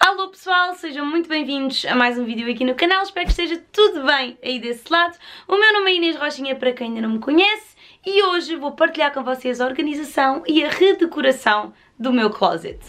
Alô pessoal, sejam muito bem-vindos a mais um vídeo aqui no canal, espero que esteja tudo bem aí desse lado. O meu nome é Inês Rochinha, para quem ainda não me conhece, e hoje vou partilhar com vocês a organização e a redecoração do meu closet.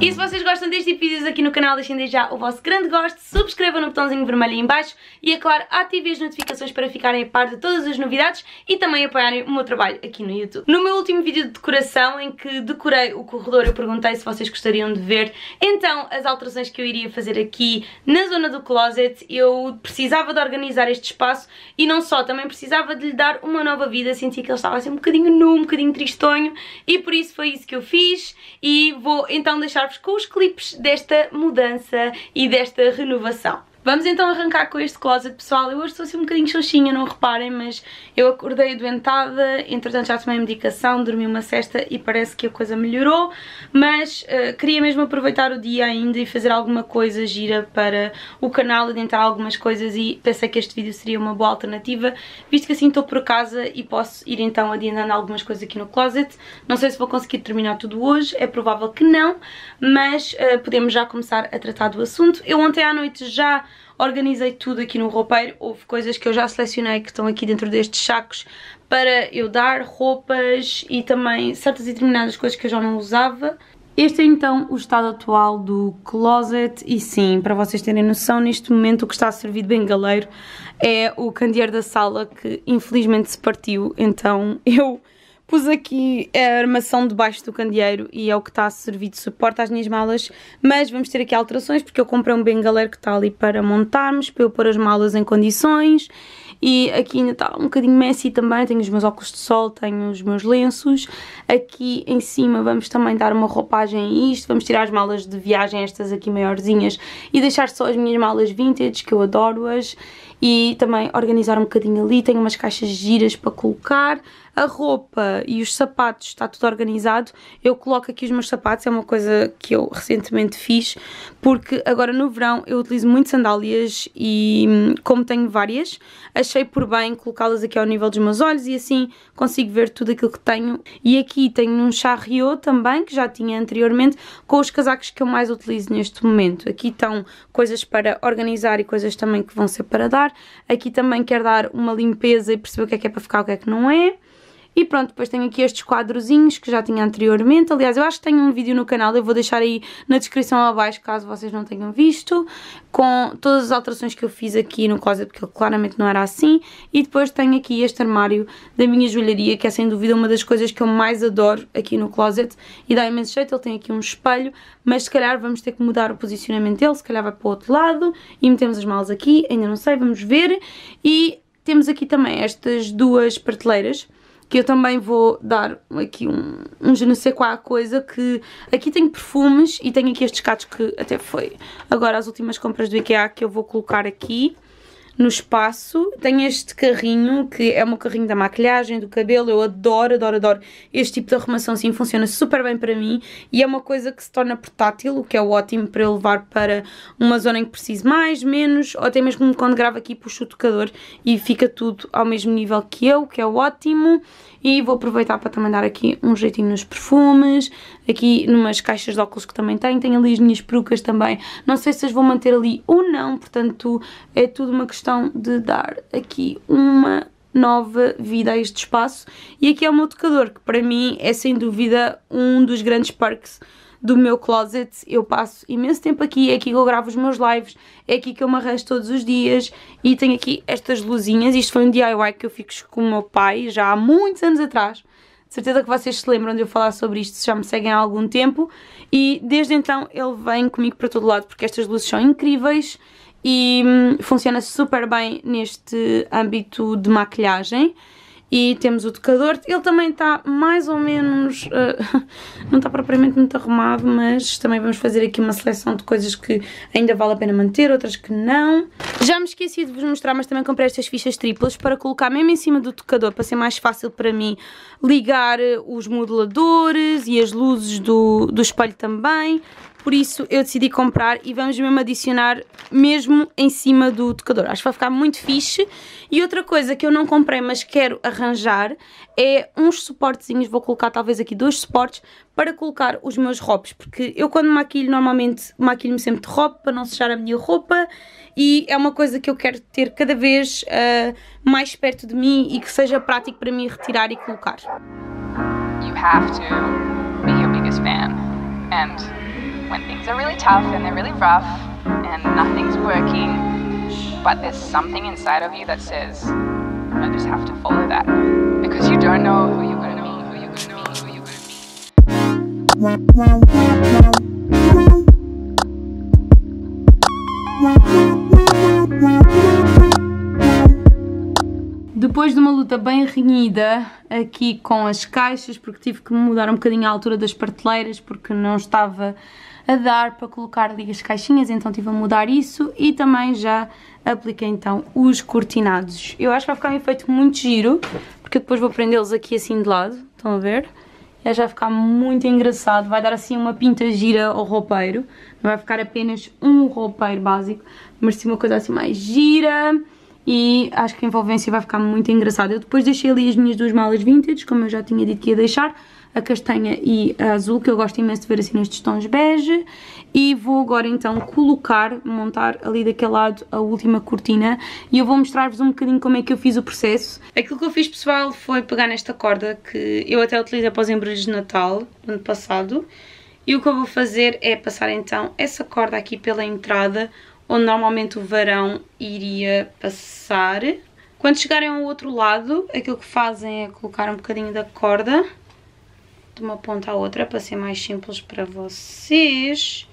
E se vocês gostam deste tipo de vídeos aqui no canal, deixem desde já o vosso grande gosto, subscrevam no botãozinho vermelho aí em baixo e, é claro, ativem as notificações para ficarem a par de todas as novidades e também apoiarem o meu trabalho aqui no YouTube. No meu último vídeo de decoração, em que decorei o corredor, eu perguntei se vocês gostariam de ver então as alterações que eu iria fazer aqui na zona do closet. Eu precisava de organizar este espaço e não só, também precisava de lhe dar uma nova vida, senti que ele estava assim um bocadinho nu, um bocadinho tristonho e por isso foi isso que eu fiz e vou então deixar com os clipes desta mudança e desta renovação. Vamos então arrancar com este closet, pessoal. Eu hoje estou assim um bocadinho xoxinha, não reparem, mas eu acordei adoentada, entretanto já tomei medicação, dormi uma cesta e parece que a coisa melhorou, mas uh, queria mesmo aproveitar o dia ainda e fazer alguma coisa gira para o canal, adentrar algumas coisas e pensei que este vídeo seria uma boa alternativa, visto que assim estou por casa e posso ir então adiantando algumas coisas aqui no closet. Não sei se vou conseguir terminar tudo hoje, é provável que não, mas uh, podemos já começar a tratar do assunto. Eu ontem à noite já Organizei tudo aqui no roupeiro, houve coisas que eu já selecionei que estão aqui dentro destes sacos para eu dar, roupas e também certas e determinadas coisas que eu já não usava. Este é então o estado atual do closet e sim, para vocês terem noção, neste momento o que está a servir de bengaleiro é o candeeiro da sala que infelizmente se partiu, então eu Pus aqui a armação debaixo do candeeiro e é o que está a servir de suporte às minhas malas, mas vamos ter aqui alterações porque eu comprei um bengaleiro que está ali para montarmos, para eu pôr as malas em condições e aqui ainda está um bocadinho messy também, tenho os meus óculos de sol, tenho os meus lenços, aqui em cima vamos também dar uma roupagem a isto, vamos tirar as malas de viagem, estas aqui maiorzinhas e deixar só as minhas malas vintage que eu adoro-as e também organizar um bocadinho ali. Tenho umas caixas giras para colocar. A roupa e os sapatos está tudo organizado. Eu coloco aqui os meus sapatos, é uma coisa que eu recentemente fiz, porque agora no verão eu utilizo muito sandálias e hum, como tenho várias, achei por bem colocá-las aqui ao nível dos meus olhos e assim consigo ver tudo aquilo que tenho. E aqui tenho um charriot também, que já tinha anteriormente, com os casacos que eu mais utilizo neste momento. Aqui estão coisas para organizar e coisas também que vão ser para dar Aqui também quero dar uma limpeza e perceber o que é que é para ficar, o que é que não é. E pronto, depois tenho aqui estes quadrozinhos que já tinha anteriormente. Aliás, eu acho que tenho um vídeo no canal, eu vou deixar aí na descrição abaixo, caso vocês não tenham visto, com todas as alterações que eu fiz aqui no closet, porque ele claramente não era assim. E depois tenho aqui este armário da minha joelharia, que é sem dúvida uma das coisas que eu mais adoro aqui no closet. E dá imenso jeito, ele tem aqui um espelho, mas se calhar vamos ter que mudar o posicionamento dele, se calhar vai para o outro lado e metemos as malas aqui, ainda não sei, vamos ver. E temos aqui também estas duas prateleiras que eu também vou dar aqui um, um je ne sais quoi coisa que aqui tem perfumes e tenho aqui estes catos que até foi agora as últimas compras do IKEA que eu vou colocar aqui no espaço. Tenho este carrinho, que é o meu carrinho da maquilhagem, do cabelo. Eu adoro, adoro, adoro este tipo de arrumação, sim funciona super bem para mim. E é uma coisa que se torna portátil, o que é ótimo para eu levar para uma zona em que preciso mais, menos, ou até mesmo quando gravo aqui puxo o tocador e fica tudo ao mesmo nível que eu, que é ótimo. E vou aproveitar para também dar aqui um jeitinho nos perfumes, aqui numas caixas de óculos que também tenho, tenho ali as minhas perucas também, não sei se as vou manter ali ou não, portanto é tudo uma questão de dar aqui uma nova vida a este espaço. E aqui é o meu tocador, que para mim é sem dúvida um dos grandes parques do meu closet. Eu passo imenso tempo aqui, é aqui que eu gravo os meus lives, é aqui que eu me arranjo todos os dias e tenho aqui estas luzinhas. Isto foi um DIY que eu fiz com o meu pai já há muitos anos atrás. De certeza que vocês se lembram de eu falar sobre isto, se já me seguem há algum tempo. E desde então ele vem comigo para todo lado, porque estas luzes são incríveis e hum, funciona super bem neste âmbito de maquilhagem e temos o tocador. Ele também está mais ou menos, uh, não está propriamente muito arrumado, mas também vamos fazer aqui uma seleção de coisas que ainda vale a pena manter, outras que não. Já me esqueci de vos mostrar, mas também comprei estas fichas triplas para colocar mesmo em cima do tocador, para ser mais fácil para mim ligar eh, os modeladores e as luzes do, do espelho também. Por isso eu decidi comprar e vamos mesmo adicionar mesmo em cima do tocador. Acho que vai ficar muito fixe. E outra coisa que eu não comprei, mas quero arranjar, é uns suportezinhos, vou colocar talvez aqui dois suportes, para colocar os meus ropes, porque eu quando maquilho, normalmente maquilho-me sempre de roupa para não sujar a minha roupa, e é uma coisa que eu quero ter cada vez uh, mais perto de mim e que seja prático para mim retirar e colocar. You have to be your biggest fan and when things are really tough and they're really rough and nothing's working, but there's something inside of you that says, I just have to follow that. Because you don't know who you're gonna be, who you're gonna be, who you're gonna be. Depois de uma luta bem renhida aqui com as caixas, porque tive que mudar um bocadinho a altura das prateleiras, porque não estava a dar para colocar ali as caixinhas, então tive a mudar isso e também já apliquei então os cortinados. Eu acho que vai ficar um efeito muito giro, porque depois vou prendê-los aqui assim de lado, estão a ver? E é, já vai ficar muito engraçado, vai dar assim uma pinta gira ao roupeiro, não vai ficar apenas um roupeiro básico, mas sim uma coisa assim mais gira e acho que a envolvência vai ficar muito engraçada. Eu depois deixei ali as minhas duas malas vintage, como eu já tinha dito que ia deixar, a castanha e a azul, que eu gosto imenso de ver assim nestes tons bege. E vou agora então colocar, montar ali daquele lado a última cortina e eu vou mostrar-vos um bocadinho como é que eu fiz o processo. Aquilo que eu fiz pessoal foi pegar nesta corda que eu até utilizei para os embrulhos de Natal do ano passado. E o que eu vou fazer é passar então essa corda aqui pela entrada onde normalmente o varão iria passar. Quando chegarem ao outro lado, aquilo que fazem é colocar um bocadinho da corda de uma ponta à outra para ser mais simples para vocês.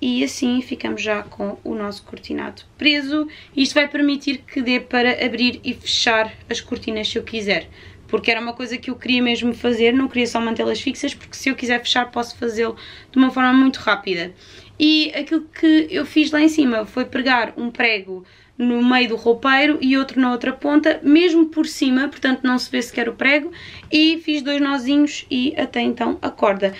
E assim ficamos já com o nosso cortinado preso. Isto vai permitir que dê para abrir e fechar as cortinas se eu quiser porque era uma coisa que eu queria mesmo fazer, não queria só mantê-las fixas, porque se eu quiser fechar posso fazê-lo de uma forma muito rápida. E aquilo que eu fiz lá em cima foi pregar um prego no meio do roupeiro e outro na outra ponta, mesmo por cima, portanto não se vê sequer o prego, e fiz dois nozinhos e até então a corda.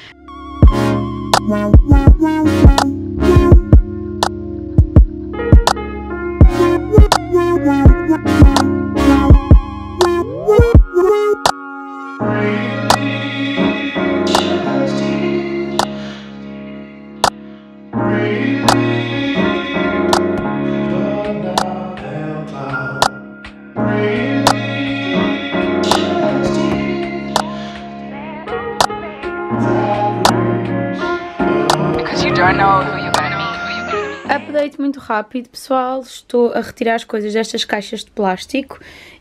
rápido, pessoal. Estou a retirar as coisas destas caixas de plástico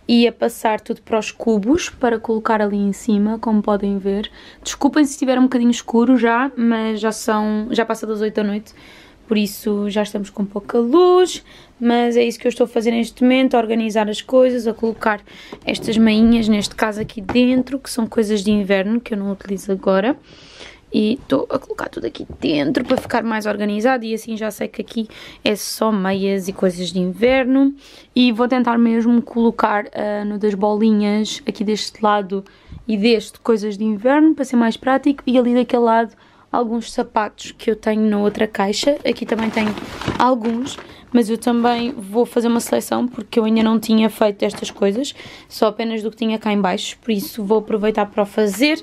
e a passar tudo para os cubos para colocar ali em cima, como podem ver. Desculpem se estiver um bocadinho escuro já, mas já são, já passa das 8 da noite, por isso já estamos com pouca luz, mas é isso que eu estou a fazer neste momento, a organizar as coisas, a colocar estas mainhas neste caso aqui dentro, que são coisas de inverno que eu não utilizo agora. E estou a colocar tudo aqui dentro para ficar mais organizado e assim já sei que aqui é só meias e coisas de inverno. E vou tentar mesmo colocar uh, ah, no das bolinhas aqui deste lado e deste coisas de inverno para ser mais prático e ali daquele lado alguns sapatos que eu tenho na outra caixa. Aqui também tenho alguns, mas eu também vou fazer uma seleção porque eu ainda não tinha feito estas coisas, só apenas do que tinha cá em baixo, por isso vou aproveitar para o fazer.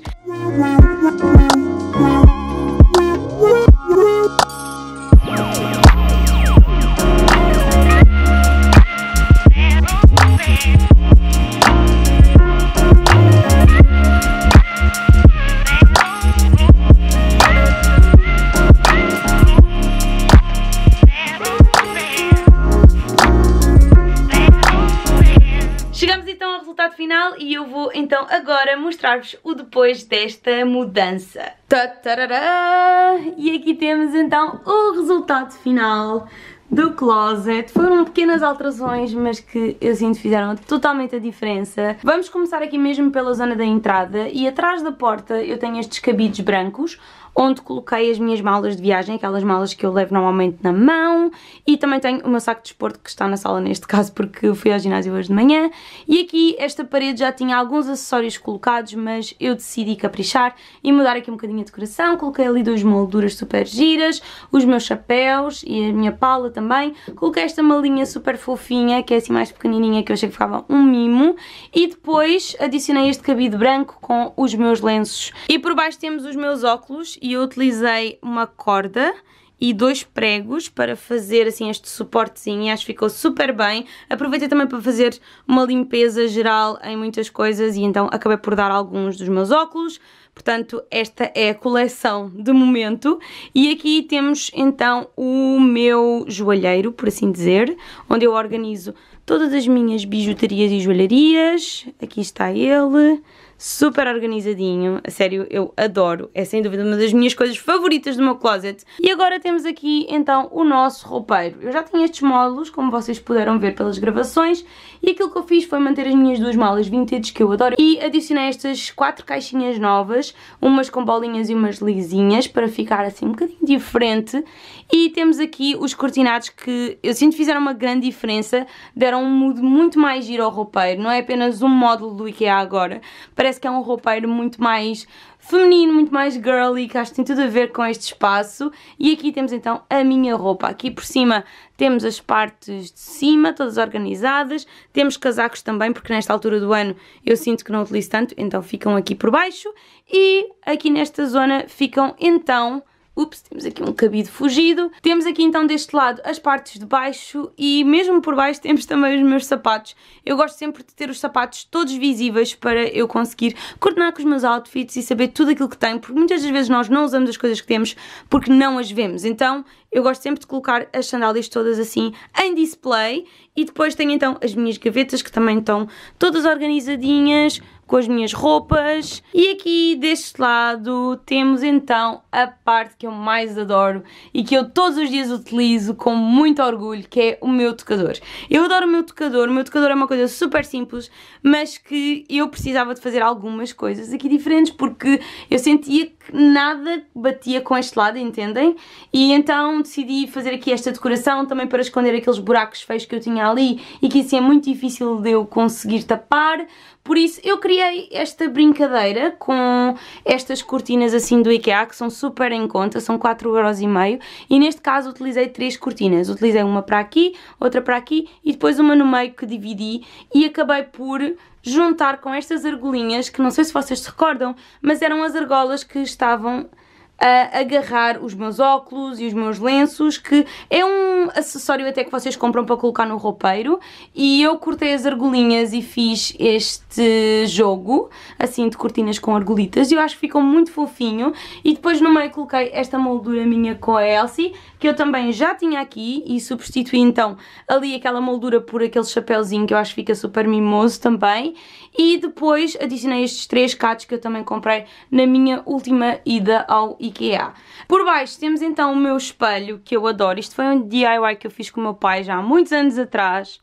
final e eu vou então agora mostrar-vos o depois desta mudança. Tatarará! E aqui temos então o resultado final do closet. Foram pequenas alterações, mas que eu sinto fizeram totalmente a diferença. Vamos começar aqui mesmo pela zona da entrada e atrás da porta eu tenho estes cabides brancos onde coloquei as minhas malas de viagem, aquelas malas que eu levo normalmente na mão, e também tenho o meu saco de esporte que está na sala neste caso porque fui ao ginásio hoje de manhã. E aqui esta parede já tinha alguns acessórios colocados, mas eu decidi caprichar e mudar aqui um bocadinho de decoração, coloquei ali duas molduras super giras, os meus chapéus e a minha pala também, coloquei esta malinha super fofinha, que é assim mais pequenininha, que eu achei que ficava um mimo, e depois adicionei este cabide branco com os meus lenços. E por baixo temos os meus óculos e eu utilizei uma corda e dois pregos para fazer assim este suportezinho, acho que ficou super bem. Aproveitei também para fazer uma limpeza geral em muitas coisas e então acabei por dar alguns dos meus óculos. Portanto, esta é a coleção de momento e aqui temos então o meu joalheiro, por assim dizer, onde eu organizo todas as minhas bijuterias e joalharias. Aqui está ele, super organizadinho. A sério, eu adoro. É sem dúvida uma das minhas coisas favoritas do meu closet. E agora temos aqui então o nosso roupeiro. Eu já tinha estes módulos, como vocês puderam ver pelas gravações, e aquilo que eu fiz foi manter as minhas duas malas vintage que eu adoro e adicionei estas quatro caixinhas novas, umas com bolinhas e umas lisinhas, para ficar assim um bocadinho diferente. E temos aqui os cortinados que eu sinto fizeram uma grande diferença, deram um mood muito mais giro ao roupeiro, não é apenas um módulo do IKEA agora. para parece que é um roupeiro muito mais feminino, muito mais girly, que acho que tem tudo a ver com este espaço. E aqui temos então a minha roupa. Aqui por cima temos as partes de cima, todas organizadas. Temos casacos também, porque nesta altura do ano eu sinto que não utilizo tanto, então ficam aqui por baixo. E aqui nesta zona ficam então ups, temos aqui um cabido fugido. Temos aqui então deste lado as partes de baixo e mesmo por baixo temos também os meus sapatos. Eu gosto sempre de ter os sapatos todos visíveis para eu conseguir coordenar com os meus outfits e saber tudo aquilo que tenho, porque muitas das vezes nós não usamos as coisas que temos porque não as vemos. Então eu gosto sempre de colocar as sandálias todas assim em display e depois tenho então as minhas gavetas que também estão todas organizadinhas, com as minhas roupas. E aqui deste lado temos então a parte que eu mais adoro e que eu todos os dias utilizo com muito orgulho, que é o meu tocador. Eu adoro o meu tocador, o meu tocador é uma coisa super simples, mas que eu precisava de fazer algumas coisas aqui diferentes porque eu sentia que nada batia com este lado, entendem? E então decidi fazer aqui esta decoração também para esconder aqueles buracos feios que eu tinha ali e que assim é muito difícil de eu conseguir tapar. Por isso eu queria criei esta brincadeira com estas cortinas assim do IKEA, que são super em conta, são 4,5€ e neste caso utilizei três cortinas. Utilizei uma para aqui, outra para aqui e depois uma no meio que dividi e acabei por juntar com estas argolinhas, que não sei se vocês se recordam, mas eram as argolas que estavam a agarrar os meus óculos e os meus lenços, que é um acessório até que vocês compram para colocar no roupeiro. E eu cortei as argolinhas e fiz este jogo, assim, de cortinas com argolitas. E eu acho que ficou muito fofinho. E depois no meio coloquei esta moldura minha com a Elsie, que eu também já tinha aqui. E substituí então ali aquela moldura por aquele chapéuzinho que eu acho que fica super mimoso também. E depois adicionei estes três catos que eu também comprei na minha última ida ao IKEA. Por baixo temos então o meu espelho, que eu adoro. Isto foi um DIY que eu fiz com o meu pai já há muitos anos atrás.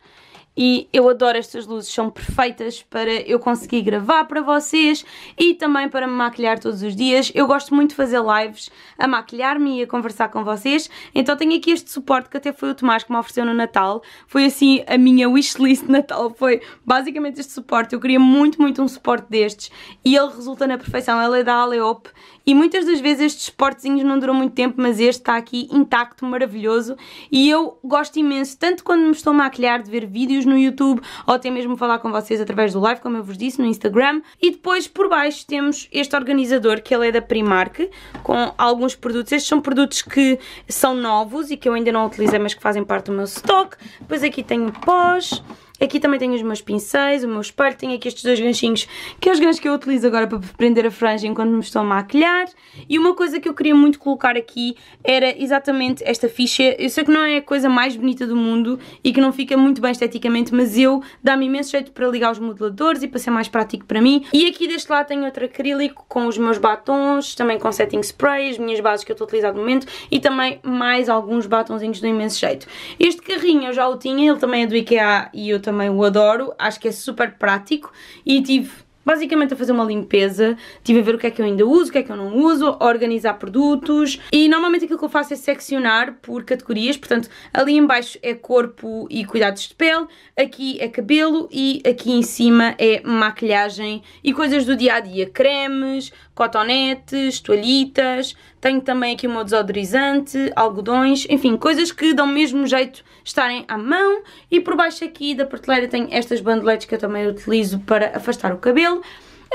E eu adoro estas luzes, são perfeitas para eu conseguir gravar para vocês e também para me maquilhar todos os dias. Eu gosto muito de fazer lives a maquilhar-me e a conversar com vocês. Então tenho aqui este suporte que até foi o Tomás que me ofereceu no Natal. Foi assim a minha wishlist de Natal, foi basicamente este suporte. Eu queria muito, muito um suporte destes e ele resulta na perfeição. Ele é da Aleop e muitas das vezes estes suportezinhos não duram muito tempo, mas este está aqui intacto, maravilhoso. E eu gosto imenso, tanto quando me estou a maquilhar, de ver vídeos no YouTube ou até mesmo falar com vocês através do live, como eu vos disse, no Instagram. E depois por baixo temos este organizador, que ele é da Primark, com alguns produtos. Estes são produtos que são novos e que eu ainda não utilizei, mas que fazem parte do meu stock. Depois aqui tenho pós, Aqui também tenho os meus pincéis, o meu espelho, tenho aqui estes dois ganchinhos, que é os ganchos que eu utilizo agora para prender a franja enquanto me estou a maquilhar. E uma coisa que eu queria muito colocar aqui era exatamente esta ficha. Eu sei que não é a coisa mais bonita do mundo e que não fica muito bem esteticamente, mas eu dá-me imenso jeito para ligar os modeladores e para ser mais prático para mim. E aqui deste lado tenho outro acrílico com os meus batons, também com setting spray, as minhas bases que eu estou a utilizar no momento e também mais alguns batonzinhos do imenso jeito. Este carrinho eu já o tinha, ele também é do IKEA e eu também também o adoro, acho que é super prático e tive basicamente a fazer uma limpeza, tive a ver o que é que eu ainda uso, o que é que eu não uso, organizar produtos e normalmente aquilo que eu faço é seccionar por categorias, portanto ali embaixo é corpo e cuidados de pele, aqui é cabelo e aqui em cima é maquilhagem e coisas do dia a dia, cremes, cotonetes, toalhitas, tenho também aqui o meu desodorizante, algodões, enfim, coisas que dão mesmo jeito estarem à mão. E por baixo aqui da prateleira tenho estas bandoletes que eu também utilizo para afastar o cabelo.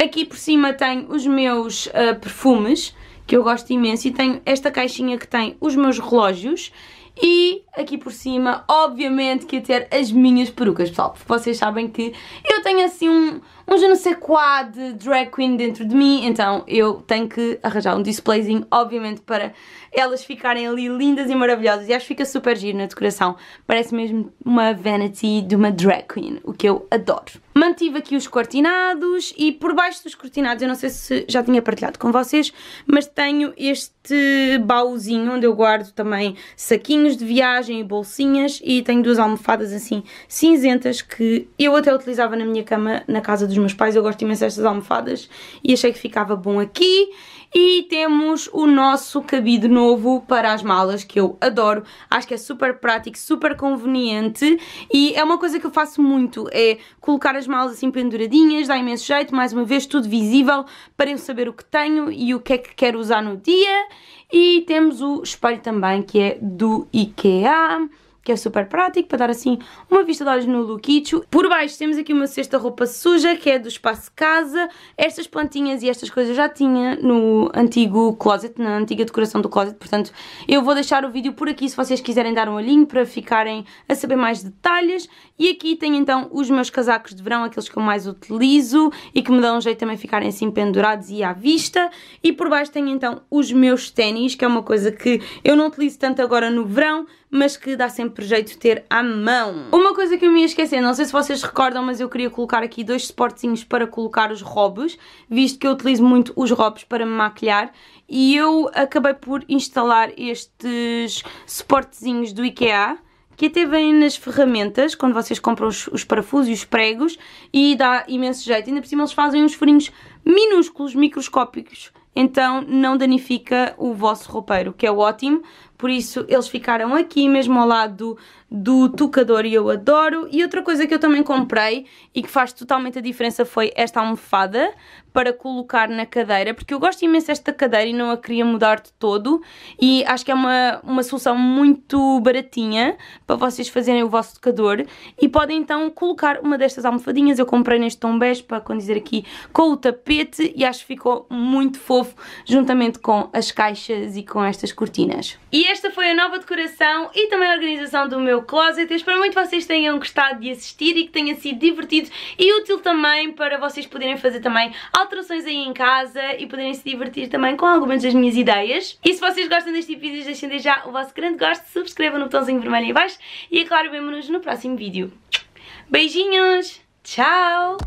Aqui por cima tenho os meus uh, perfumes, que eu gosto imenso, e tenho esta caixinha que tem os meus relógios e aqui por cima, obviamente, que ia ter as minhas perucas, pessoal. Porque vocês sabem que eu tenho assim um, um je ne sais quoi de drag queen dentro de mim, então eu tenho que arranjar um displayzinho, obviamente, para elas ficarem ali lindas e maravilhosas. E acho que fica super giro na decoração. Parece mesmo uma vanity de uma drag queen, o que eu adoro. Mantive aqui os cortinados e por baixo dos cortinados, eu não sei se já tinha partilhado com vocês, mas tenho este baúzinho onde eu guardo também saquinhos de viagem e bolsinhas e tenho duas almofadas assim cinzentas que eu até utilizava na minha cama na casa dos meus pais, eu gosto imenso destas almofadas e achei que ficava bom aqui e temos o nosso cabide novo para as malas, que eu adoro. Acho que é super prático, super conveniente e é uma coisa que eu faço muito, é colocar as malas assim penduradinhas, dá imenso jeito, mais uma vez tudo visível para eu saber o que tenho e o que é que quero usar no dia. E temos o espelho também, que é do IKEA que é super prático para dar assim uma vista de olhos no Luquicho. Por baixo temos aqui uma cesta roupa suja, que é do espaço casa. Estas plantinhas e estas coisas eu já tinha no antigo closet, na antiga decoração do closet, portanto eu vou deixar o vídeo por aqui se vocês quiserem dar um olhinho para ficarem a saber mais detalhes. E aqui tem então os meus casacos de verão, aqueles que eu mais utilizo e que me dão um jeito também ficarem assim pendurados e à vista. E por baixo tem então os meus ténis, que é uma coisa que eu não utilizo tanto agora no verão, mas que dá sempre projeto ter à mão. Uma coisa que eu me ia esquecer, não sei se vocês recordam, mas eu queria colocar aqui dois suportezinhos para colocar os robes, visto que eu utilizo muito os robes para me maquilhar e eu acabei por instalar estes suportezinhos do IKEA que até vêm nas ferramentas, quando vocês compram os, os, parafusos e os pregos, e dá imenso jeito. Ainda por cima eles fazem uns furinhos minúsculos, microscópicos, então não danifica o vosso roupeiro, que é ótimo, por isso, eles ficaram aqui mesmo ao lado do, do tocador e eu adoro. E outra coisa que eu também comprei e que faz totalmente a diferença foi esta almofada para colocar na cadeira, porque eu gosto imenso desta cadeira e não a queria mudar de todo e acho que é uma, uma solução muito baratinha para vocês fazerem o vosso tocador e podem então colocar uma destas almofadinhas, eu comprei neste tom bege para dizer aqui com o tapete e acho que ficou muito fofo juntamente com as caixas e com estas cortinas. E esta foi a nova decoração e também a organização do meu meu closet. Eu espero muito que vocês tenham gostado de assistir e que tenha sido divertido e útil também para vocês poderem fazer também alterações aí em casa e poderem se divertir também com algumas das minhas ideias. E se vocês gostam deste tipo de vídeos, deixem já o vosso grande gosto, subscrevam no botãozinho vermelho aí embaixo e, é claro, vemo-nos no próximo vídeo. Beijinhos! Tchau!